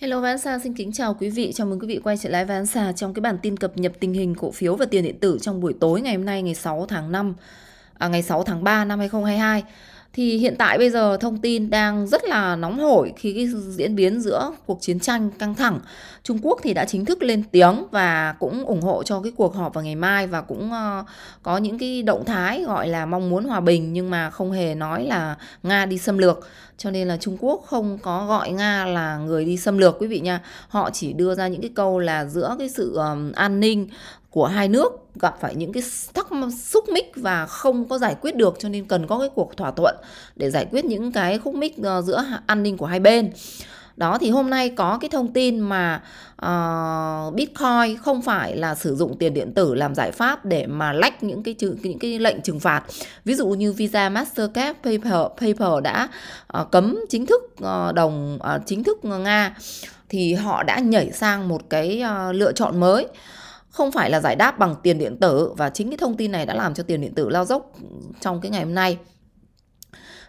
Hello Vãn Sa xin kính chào quý vị. Chào mừng quý vị quay trở lại Vãn Sa trong cái bản tin cập nhật tình hình cổ phiếu và tiền điện tử trong buổi tối ngày hôm nay ngày 6 tháng 5 à, ngày 6 tháng 3 năm 2022 thì hiện tại bây giờ thông tin đang rất là nóng hổi khi cái diễn biến giữa cuộc chiến tranh căng thẳng. Trung Quốc thì đã chính thức lên tiếng và cũng ủng hộ cho cái cuộc họp vào ngày mai và cũng ờ, có những cái động thái gọi là mong muốn hòa bình nhưng mà không hề nói là Nga đi xâm lược. Cho nên là Trung Quốc không có gọi Nga là người đi xâm lược quý vị nha. Họ chỉ đưa ra những cái câu là giữa cái sự an ninh của hai nước gặp phải những cái thắc xúc mích và không có giải quyết được cho nên cần có cái cuộc thỏa thuận để giải quyết những cái khúc mích ờ, giữa an ninh của hai bên đó thì hôm nay có cái thông tin mà uh, bitcoin không phải là sử dụng tiền điện tử làm giải pháp để mà lách những cái những cái lệnh trừng phạt ví dụ như visa mastercard paypal paypal đã uh, cấm chính thức uh, đồng uh, chính thức nga thì họ đã nhảy sang một cái uh, lựa chọn mới không phải là giải đáp bằng tiền điện tử và chính cái thông tin này đã làm cho tiền điện tử lao dốc trong cái ngày hôm nay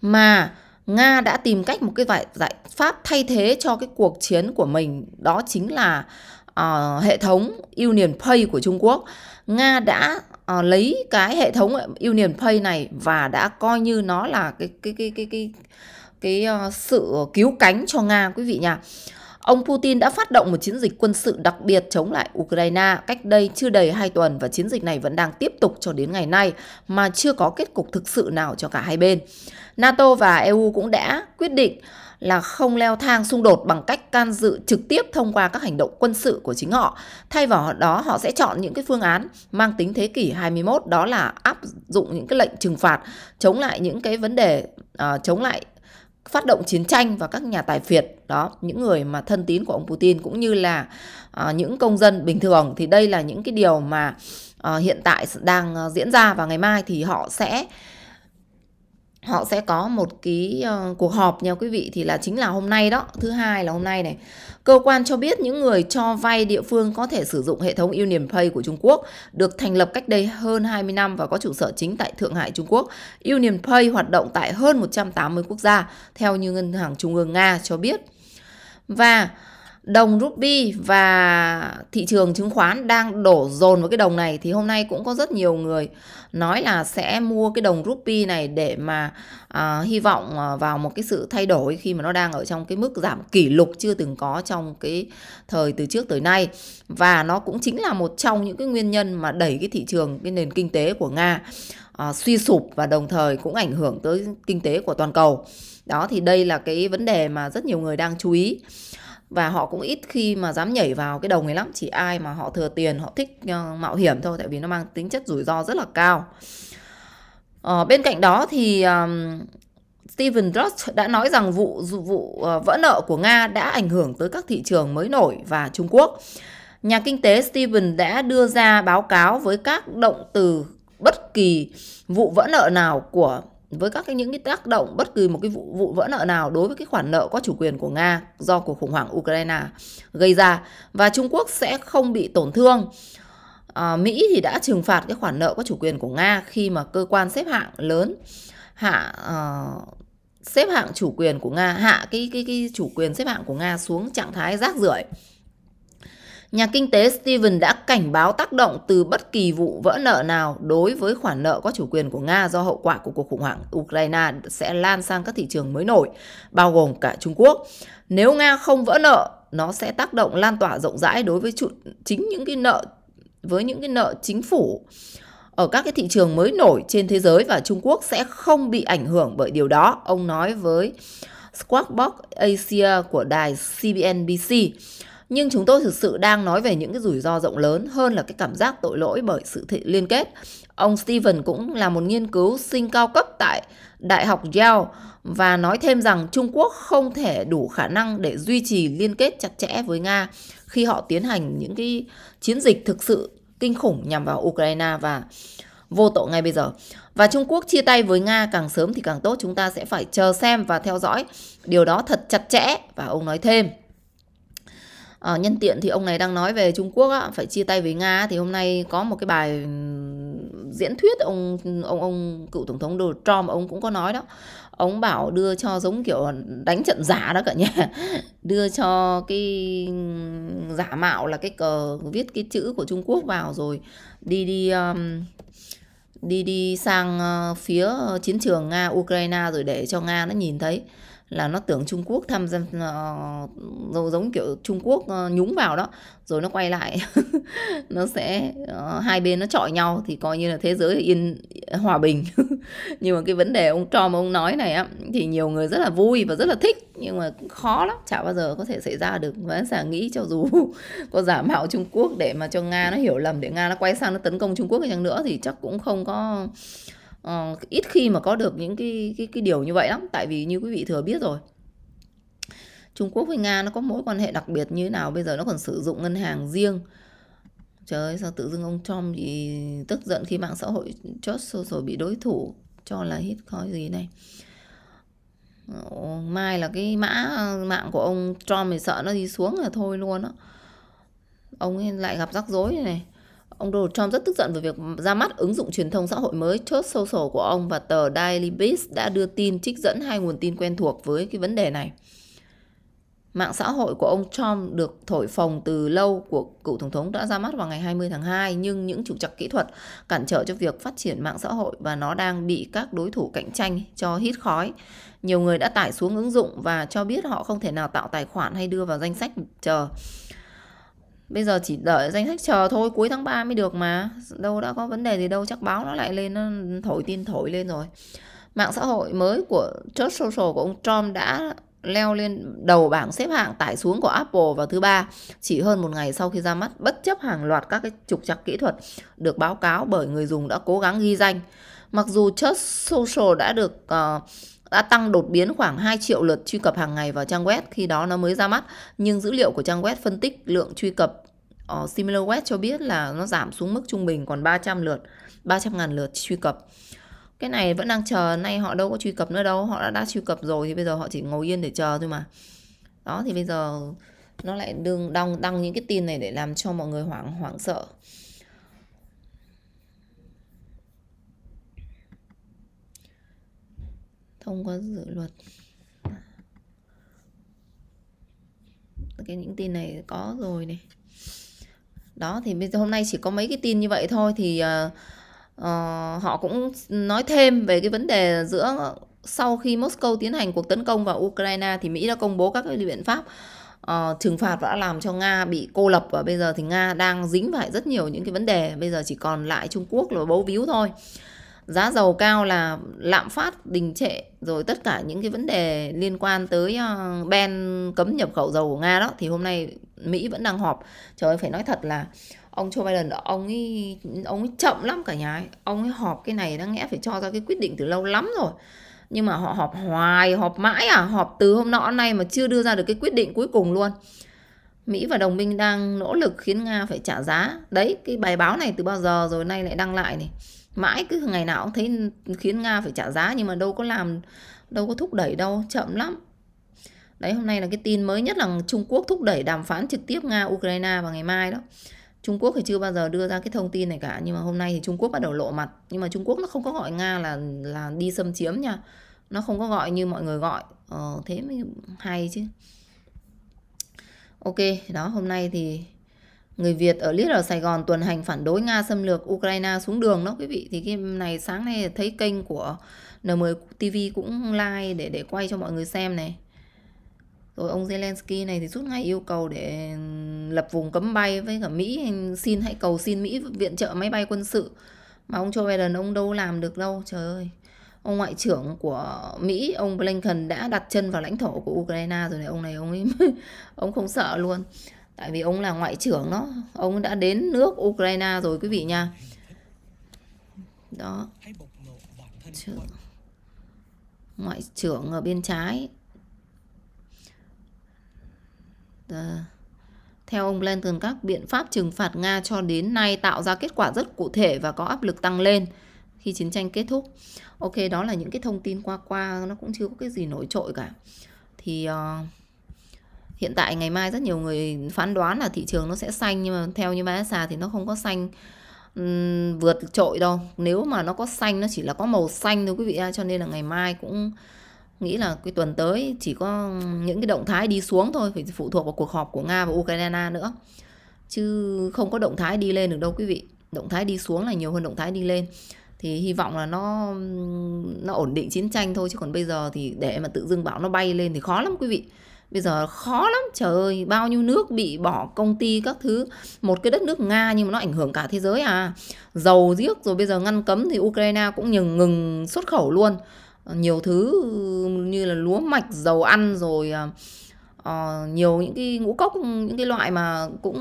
mà Nga đã tìm cách một cái giải, pháp thay thế cho cái cuộc chiến của mình đó chính là uh, hệ thống Union Pay của Trung Quốc. Nga đã uh, lấy cái hệ thống ờ, Union Pay này và đã coi như nó là cái cái cái cái cái cái, cái uh, sự cứu cánh cho Nga quý vị nhỉ Ông Putin đã phát động một chiến dịch quân sự đặc biệt chống lại Ukraine cách đây chưa đầy 2 tuần và chiến dịch này vẫn đang tiếp tục cho đến ngày nay mà chưa có kết cục thực sự nào cho cả hai bên. NATO và EU cũng đã quyết định là không leo thang xung đột bằng cách can dự trực tiếp thông qua các hành động quân sự của chính họ. Thay vào đó, họ sẽ chọn những cái phương án mang tính thế kỷ 21 đó là áp dụng những cái lệnh trừng phạt chống lại những cái vấn đề uh, chống lại phát động chiến tranh và các nhà tài phiệt đó những người mà thân tín của ông Putin cũng như là uh, những công dân bình thường thì đây là những cái điều mà uh, hiện tại đang uh, diễn ra và ngày mai thì họ sẽ họ sẽ có một cái uh, ờ, cuộc họp nha quý vị thì là chính là hôm nay đó thứ hai là hôm nay này cơ quan cho biết những người cho vay địa phương có thể sử dụng hệ thống Union Pay của Trung Quốc được thành lập cách đây hơn 20 năm và có trụ sở chính tại Thượng Hải Trung Quốc Union Pay hoạt động tại hơn 180 quốc gia theo như ngân hàng trung ương Nga cho biết và đồng rupee và thị trường chứng khoán đang đổ dồn vào cái đồng này thì hôm nay cũng có rất nhiều người nói là sẽ mua cái đồng rupee này để mà à, hy vọng à, vào một cái sự thay đổi khi mà nó đang ở trong cái mức giảm kỷ lục chưa từng có trong cái thời từ trước tới nay và nó cũng chính là một trong những cái nguyên nhân mà đẩy cái thị trường cái nền kinh tế của nga à, suy sụp và đồng thời cũng ảnh hưởng tới kinh tế của toàn cầu đó thì đây là cái vấn đề mà rất nhiều người đang chú ý và họ cũng ít khi mà dám nhảy vào cái đồng ấy lắm chỉ ai mà họ thừa tiền họ thích ờ, mạo hiểm thôi tại vì nó mang tính chất rủi ro rất là cao ờ, bên cạnh đó thì um, Steven Roth đã nói rằng vụ vụ ờ, vỡ nợ của Nga đã ảnh hưởng tới các thị trường mới nổi và Trung Quốc. Nhà kinh tế Steven đã đưa ra báo cáo với các động từ bất kỳ vụ vỡ nợ nào của với các cái những cái tác động bất kỳ một cái vụ vụ vỡ nợ nào đối với cái khoản nợ có chủ quyền của Nga do cuộc khủng hoảng Ukraine gây ra và Trung Quốc sẽ không bị tổn thương. À, Mỹ thì đã trừng phạt cái khoản nợ có chủ quyền của Nga khi mà cơ quan xếp hạng lớn hạ à, xếp hạng chủ quyền của Nga hạ cái cái cái chủ quyền xếp hạng của Nga xuống trạng thái rác rưởi. Nhà kinh tế Steven đã cảnh báo tác động từ bất kỳ vụ vỡ nợ nào đối với khoản nợ có chủ quyền của Nga do hậu quả của cuộc khủng hoảng Ukraine sẽ lan sang các thị trường mới nổi, bao gồm cả Trung Quốc. Nếu Nga không vỡ nợ, nó sẽ tác động lan tỏa rộng rãi đối với chủ, chính những cái nợ với những cái nợ chính phủ ở các cái thị trường mới nổi trên thế giới và Trung Quốc sẽ không bị ảnh hưởng bởi điều đó, ông nói với Squawk Box Asia của đài CNBC nhưng chúng tôi thực sự đang nói về những cái rủi ro rộng lớn hơn là cái cảm giác tội lỗi bởi sự thị liên kết. Ông Steven cũng là một nghiên cứu sinh cao cấp tại Đại học Yale và nói thêm rằng Trung Quốc không thể đủ khả năng để duy trì liên kết chặt chẽ với Nga khi họ tiến hành những cái chiến dịch thực sự kinh khủng nhằm vào Ukraine và vô tội ngay bây giờ. Và Trung Quốc chia tay với Nga càng sớm thì càng tốt, chúng ta sẽ phải chờ xem và theo dõi điều đó thật chặt chẽ và ông nói thêm à, nhân tiện thì ông này đang nói về Trung Quốc á, phải chia tay với Nga thì hôm nay có một cái bài ừ, diễn thuyết ông ông ông cựu tổng thống Donald Trump ông cũng có nói đó ông bảo đưa cho giống kiểu đánh trận giả đó cả nhà đưa cho cái ừ, giả mạo là cái cờ viết cái chữ của Trung Quốc vào rồi đi đi um, đi đi sang ờ, phía chiến trường Nga Ukraine rồi để cho Nga nó nhìn thấy là nó tưởng Trung Quốc tham ờ, gia uh, giống kiểu Trung Quốc uh, nhúng vào đó rồi nó quay lại nó sẽ uh, hai bên nó chọi nhau thì coi như là thế giới yên hòa bình nhưng mà cái vấn đề ông Trump ông nói này á thì nhiều người rất là vui và rất là thích nhưng mà khó lắm chả bao giờ có thể xảy ra được và giả nghĩ cho dù có giả mạo Trung Quốc để mà cho Nga nó hiểu lầm để Nga nó quay sang nó tấn công Trung Quốc chăng nữa thì chắc cũng không có uh, ít khi mà có được những cái cái cái điều như vậy lắm tại vì như quý vị thừa biết rồi Trung Quốc với Nga nó có mối quan hệ đặc biệt như thế nào bây giờ nó còn sử dụng ngân hàng riêng trời ơi sao tự dưng ông Trump thì tức giận khi mạng xã hội chốt social bị đối thủ cho là hit coin gì này Ồ, mai là cái mã mạng của ông Trump thì sợ nó đi xuống là thôi luôn đó, ông ấy lại gặp rắc rối này Ông Donald Trump rất tức giận về việc ra mắt ứng dụng truyền thông xã hội mới Truth Social của ông và tờ Daily Beast đã đưa tin trích dẫn hai nguồn tin quen thuộc với cái vấn đề này. Mạng xã hội của ông Trump được thổi phồng từ lâu của cựu tổng thống đã ra mắt vào ngày 20 tháng 2 nhưng những trục trặc kỹ thuật cản trở cho việc phát triển mạng xã hội và nó đang bị các đối thủ cạnh tranh cho hít khói. Nhiều người đã tải xuống ứng dụng và cho biết họ không thể nào tạo tài khoản hay đưa vào danh sách chờ. Bây giờ chỉ đợi danh sách chờ thôi Cuối tháng 3 mới được mà Đâu đã có vấn đề gì đâu Chắc báo nó lại lên Nó thổi tin thổi lên rồi Mạng xã hội mới của Church Social của ông Trump đã leo lên đầu bảng xếp hạng tải xuống của Apple vào thứ ba chỉ hơn một ngày sau khi ra mắt bất chấp hàng loạt các cái trục trặc kỹ thuật được báo cáo bởi người dùng đã cố gắng ghi danh Mặc dù Just Social đã được uh, đã tăng đột biến khoảng 2 triệu lượt truy cập hàng ngày vào trang web khi đó nó mới ra mắt, nhưng dữ liệu của trang web phân tích lượng truy cập ở ờ, SimilarWeb cho biết là nó giảm xuống mức trung bình còn 300 lượt, 300 ngàn lượt truy cập. Cái này vẫn đang chờ, nay họ đâu có truy cập nữa đâu, họ đã, đã truy cập rồi thì bây giờ họ chỉ ngồi yên để chờ thôi mà. Đó thì bây giờ nó lại đương đăng đăng những cái tin này để làm cho mọi người hoảng hoảng sợ. không có dự luật cái những tin này có rồi này đó thì bây giờ hôm nay chỉ có mấy cái tin như vậy thôi thì uh, uh, họ cũng nói thêm về cái vấn đề giữa sau khi Moscow tiến hành cuộc tấn công vào Ukraine thì Mỹ đã công bố các cái biện pháp uh, trừng phạt và đã làm cho Nga bị cô lập và bây giờ thì Nga đang dính phải rất nhiều những cái vấn đề bây giờ chỉ còn lại Trung Quốc là bấu víu thôi giá dầu cao là lạm phát đình trệ rồi tất cả những cái vấn đề liên quan tới ờ, ben cấm nhập khẩu dầu của nga đó thì hôm nay mỹ vẫn đang họp trời ơi phải nói thật là ông Joe Biden ông ấy ông ấy chậm lắm cả nhà ông ấy họp cái này đáng nghe phải cho ra cái quyết định từ lâu lắm rồi nhưng mà họ họp hoài họp mãi à họp từ hôm nọ nay mà chưa đưa ra được cái quyết định cuối cùng luôn Mỹ và đồng minh đang nỗ lực khiến Nga phải trả giá. Đấy, cái bài báo này từ bao giờ rồi nay lại đăng lại này. Mãi cứ ngày nào cũng thấy khiến Nga phải trả giá nhưng mà đâu có làm, đâu có thúc đẩy đâu, chậm lắm. Đấy, hôm nay là cái tin mới nhất là Trung Quốc thúc đẩy đàm phán trực tiếp Nga-Ukraine vào ngày mai đó. Trung Quốc thì chưa bao giờ đưa ra cái thông tin này cả nhưng mà hôm nay thì Trung Quốc bắt đầu lộ mặt nhưng mà Trung Quốc nó không có gọi Nga là là đi xâm chiếm nha nó không có gọi như mọi người gọi ờ, thế mới hay chứ Ok, đó hôm nay thì người Việt ở Lít ở Sài Gòn tuần hành phản đối Nga xâm lược Ukraine xuống đường đó quý vị. Thì cái này sáng nay thấy kênh của N10 TV cũng like để để quay cho mọi người xem này. Rồi ông Zelensky này thì suốt ngày yêu cầu để lập vùng cấm bay với cả Mỹ xin hãy cầu xin Mỹ viện trợ máy bay quân sự. Mà ông Joe Biden ông đâu làm được đâu, trời ơi ông ngoại trưởng của Mỹ ông Blinken đã đặt chân vào lãnh thổ của Ukraine rồi này ông này ông ấy ông không sợ luôn tại vì ông là ngoại trưởng đó ông đã đến nước Ukraine rồi quý vị nha đó trưởng. ngoại trưởng ở bên trái Đà. Theo ông Blinken, các biện pháp trừng phạt Nga cho đến nay tạo ra kết quả rất cụ thể và có áp lực tăng lên khi chiến tranh kết thúc ok đó là những cái thông tin qua qua nó cũng chưa có cái gì nổi trội cả thì uh, hiện tại ngày mai rất nhiều người phán đoán là thị trường nó sẽ xanh nhưng mà theo như Barca thì nó không có xanh um, vượt trội đâu nếu mà nó có xanh nó chỉ là có màu xanh thôi quý vị cho nên là ngày mai cũng nghĩ là cái tuần tới chỉ có những cái động thái đi xuống thôi phải phụ thuộc vào cuộc họp của Nga và Ukraine nữa chứ không có động thái đi lên được đâu quý vị động thái đi xuống là nhiều hơn động thái đi lên thì hy vọng là nó nó ổn định chiến tranh thôi chứ còn bây giờ thì để mà tự dưng bão nó bay lên thì khó lắm quý vị bây giờ khó lắm trời ơi bao nhiêu nước bị bỏ công ty các thứ một cái đất nước nga nhưng mà nó ảnh hưởng cả thế giới à dầu giếc rồi bây giờ ngăn cấm thì ukraine cũng nhừng ngừng xuất khẩu luôn nhiều thứ như là lúa mạch dầu ăn rồi uh, nhiều những cái ngũ cốc những cái loại mà cũng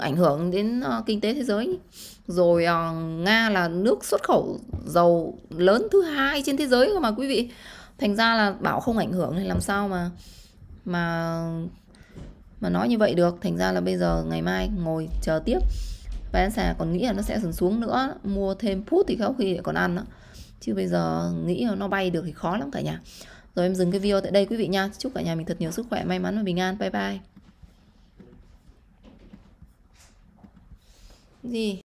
ảnh hưởng đến uh, kinh tế thế giới rồi à, nga là nước xuất khẩu dầu lớn thứ hai trên thế giới cơ mà quý vị thành ra là bảo không ảnh hưởng thì làm sao mà mà mà nói như vậy được thành ra là bây giờ ngày mai ngồi chờ tiếp Valensa còn nghĩ là nó sẽ dần xuống nữa mua thêm phút thì có khi còn ăn đó chứ bây giờ nghĩ là nó bay được thì khó lắm cả nhà rồi em dừng cái video tại đây quý vị nha chúc cả nhà mình thật nhiều sức khỏe may mắn và bình an bye bye gì